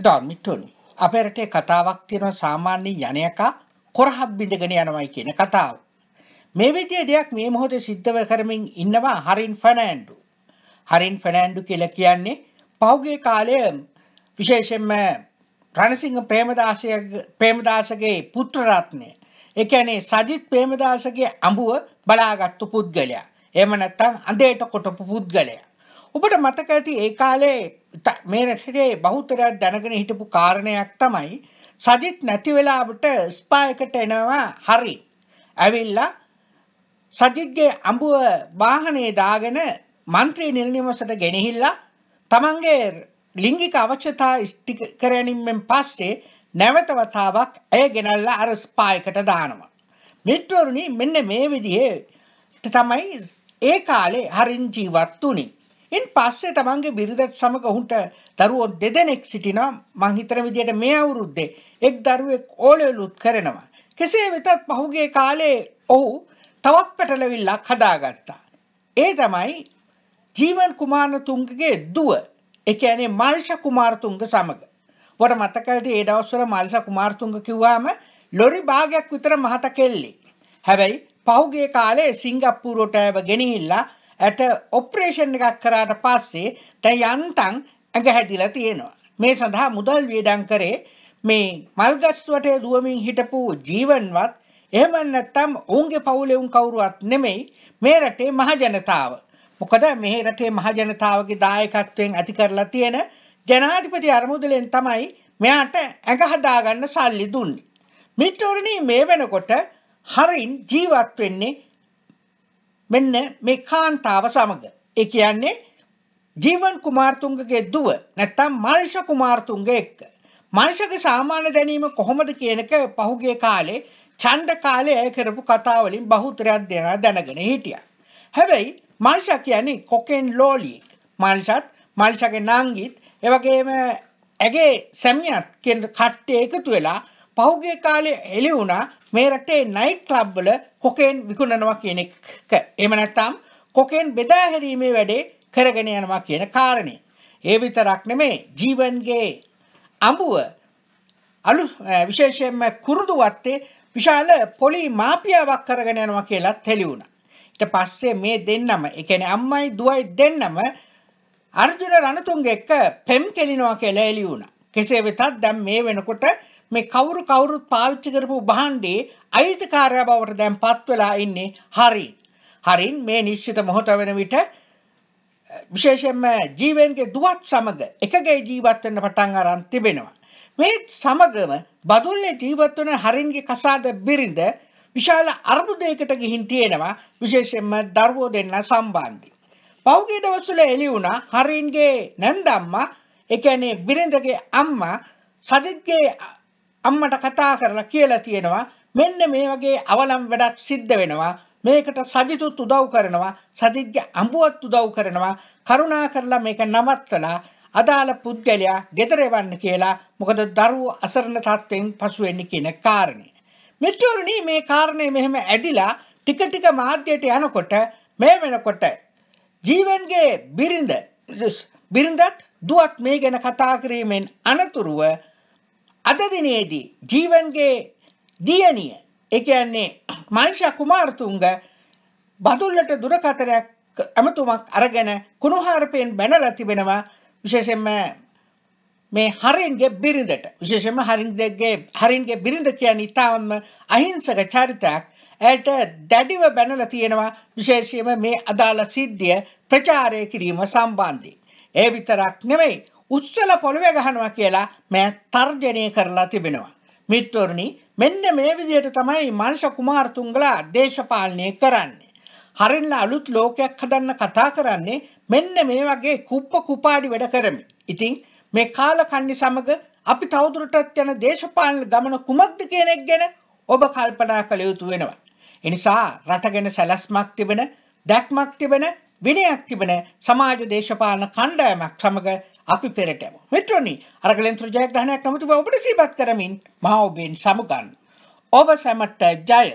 එතකොට මිට්ටෝනි අපේ රටේ කතාවක් තියෙනවා සාමාන්‍ය යණයකා කොරහක් බිඳගෙන යනවයි කියන කතාව. මේ විදිහේ දෙයක් මේ මොහොතේ සිද්ධ කරමින් ඉන්නවා හරින් ෆර්නෑන්ඩු. හරින් ෆර්නෑන්ඩු කියලා කියන්නේ පහුගිය කාලයේ විශේෂයෙන්ම රණසිංහ ප්‍රේමදාසගේ ප්‍රේමදාසගේ පුත්‍ර රත්නය. ඒ කියන්නේ සජිත් ප්‍රේමදාසගේ අඹුව බලාගත්තු පුද්ගලයා. එහෙම නැත්නම් අඳේට කොටපු පුද්ගලයා. ඔබට මතක ඇති ඒ කාලේ මේ රටේ බහුතරයක් දැනගෙන හිටපු කාරණයක් තමයි සජිත් නැති වෙලාවට ස්පා එකට එනවා හරි. ඇවිල්ලා සජිත්ගේ අඹුව වාහනේ දාගෙන മന്ത്രി නිල්නිමසට ගෙනහිල්ලා තමන්ගේ ලිංගික අවශ්‍යතා ඉෂ්ටි කර ගැනීමෙන් පස්සේ නැවත වතාවක් ඇය ගෙනල්ලා අර ස්පා එකට දානවා. මිත්වරුනි මෙන්න මේ විදිහේ තමයි ඒ කාලේ හරින් ජීවත් වුණේ. ඉන් පස්සේ තමන්ගේ බිරිඳත් සමග ඔහුට දරුවෝ දෙදෙනෙක් සිටිනවා මං හිතන විදියට මේ අවුරුද්දේ එක් දරුවෙක් ඕලෙවලුත් කරනවා. කෙසේ වෙතත් පහුගේ කාලේ ඔහු තවත් පැටලවිල්ලක් හදාගත්තා. ඒ තමයි ජීවන් කුමාරතුංගගේ දුව ඒ කියන්නේ මල්ෂ කුමාරතුංග සමග. වට මතකයිද ඒ දවස්වල මල්ෂ කුමාරතුංග කිව්වාම ලොරි භාගයක් විතර මහත කෙල්ලෙක්. හැබැයි පහුගිය කාලේ සිංගප්පූරුවට ගෙනහිල්ලා ඇට ඔප්‍රේෂන් එකක් කරාට පස්සේ දැන් යන්තම් ඇඟ හැදිලා තියෙනවා. මේ සඳහා මුදල් වියදම් කරේ මේ මල්ගස් වටේ දුවමින් හිටපු ජීවන්වත් එහෙම නැත්නම් ඔවුන්ගේ පවුලේ උන් කවුරුවත් නෙමෙයි මේ රටේ මහජනතාව. මොකද මේ රටේ මහජනතාවගේ දායකත්වයෙන් ඇති කරලා තියෙන ජනාධිපති අරමුදලෙන් තමයි මෙයාට ඇඟ හදාගන්න සල්ලි දුන්නේ. මිත්‍රෝරණී මේ වෙනකොට හරින් ජීවත් වෙන්නේ මෙන්න මේ කාන්තාව සමග. ඒ කියන්නේ ජීවන් කුමාරතුංගගේ දුව නැත්තම් මල්ෂ කුමාරතුංග එක්ක. මල්ෂගේ සාමාන්‍ය දැනීම කොහොමද කියනක පහුගේ කාලේ ඡන්ද කාලේ ඇය කරපු කතා වලින් බහුතරයක් දෙනා දැනගෙන හිටියා. හැබැයි මල්ෂා කියන්නේ කොකෙන් ලෝලියෙක්. මල්ෂත් මල්ෂගේ නංගිත් එවගේම ඇගේ සැමියත් කියන කට්ටිය එකතු වෙලා පෞගේ කාලය එලි වුණා මේ රටේ නයිට් ක්ලබ් වල කොකේන් විකුණනවා කියන එක. එහෙම නැත්නම් කොකේන් බෙදා හැරීමේ වැඩේ කරගෙන යනවා කියන කාරණේ. ඒ විතරක් නෙමේ ජීවන්ගේ අඹුව අලු විශේෂයෙන්ම කුරුදු වත්තේ විශාල පොලි මාපියාවක් කරගෙන යනවා කියලා තෙලි වුණා. ඊට පස්සේ මේ දෙන්නම, ඒ කියන්නේ අම්මයි දුවයි දෙන්නම අර්ජුන රණතුංග එක්ක පෙම් කෙලිනවා කියලා එළි වුණා. කෙසේ වෙතත් දැන් මේ වෙනකොට මේ කවුරු කවුරුත් පාවිච්චි කරපු භාණ්ඩේ අයිතිකාරයා බවට දැන් පත් වෙලා ඉන්නේ හරින්. හරින් මේ නිශ්චිත මොහොත වෙන විට විශේෂයෙන්ම ජීවයන්ගේ දුවත් සමග එකගේ ජීවත් වෙන්න පටන් අරන් තිබෙනවා. මේ සමගම බදුල්ලේ ජීවත් වන හරින්ගේ කසාද බිරිඳ විශාල අර්බුදයකට ගිහින් තියෙනවා විශේෂයෙන්ම දරුවෝ දෙන්න සම්බන්ධි. පෞගේ දවස්වල එළි වුණා හරින්ගේ නැන්දම්මා ඒ කියන්නේ බිරිඳගේ අම්මා සජිත්ගේ අම්මට කතා කරලා කියලා තියෙනවා මෙන්න මේ වගේ අවලම් වැඩක් සිද්ධ වෙනවා මේකට සජිතුත් උදව් කරනවා සජිත්ගේ අඹුවත් උදව් කරනවා කරුණා කරලා මේක නවත්තලා අදාළ පුද්ගලයා ගෙදර එවන්න කියලා මොකද දරුවෝ අසරණ තත්ත්වෙන් පසු වෙන්නේ කියන කාරණේ. මෙට්ටෝරණි මේ කාරණේ මෙහෙම ඇදිලා ටික ටික මාධ්‍යයට යනකොට මේ වෙනකොට ජීවන්ගේ බිරිඳ බිරිඳත් දුවත් මේ ගැන කතා කිරීමෙන් අනතුරුව අද දිනේදී ජීවන්ගේ දියණිය ඒ කියන්නේ මංෂා කුමාරතුංග බදුල්ලට දුරකථනයක් ඇමතුමක් අරගෙන කුණුහාරපෙන් බැනලා තිබෙනවා විශේෂයෙන්ම මේ හරින්ගේ බිරිඳට විශේෂයෙන්ම හරින් දෙගේ හරින්ගේ බිරිඳ කියන්නේ ඉතාම අහිංසක චරිතයක් ඇයට දැඩිව බැනලා තියෙනවා විශේෂයෙන්ම මේ අදාළ සිද්ධිය ප්‍රචාරය කිරීම සම්බන්ධයෙන් ඒ විතරක් නෙමෙයි උස්සල පොළවේ ගහනවා කියලා මෑ තර්ජනය කරලා තිබෙනවා. මිත්වරණි මෙන්න මේ විදිහට තමයි මංශ කුමාරතුංගලා දේශපාලනය කරන්නේ. හරින්න අලුත් ලෝකයක් හදන්න කතා කරන්නේ මෙන්න මේ වගේ කුප්ප කුපාඩි වැඩ කරමි. ඉතින් මේ කාලකන්ණි සමග අපි තවදුරටත් යන දේශපාලන ගමන කුමක්ද කියන එක ගැන ඔබ කල්පනා කළ යුතු වෙනවා. එනිසා රටගෙන සැලැස්මක් තිබෙන, දැක්මක් තිබෙන, විනයක් තිබෙන සමාජ දේශපාලන කණ්ඩායමක් සමග අපි පෙරටම මෙටනි අරගලෙන්ත්‍ර ජයග්‍රහණයක් නමතු ඔබට සීපත් කරමින් මහ ඔබෙන් සමුගන්න. ඔබ සැමට ජය!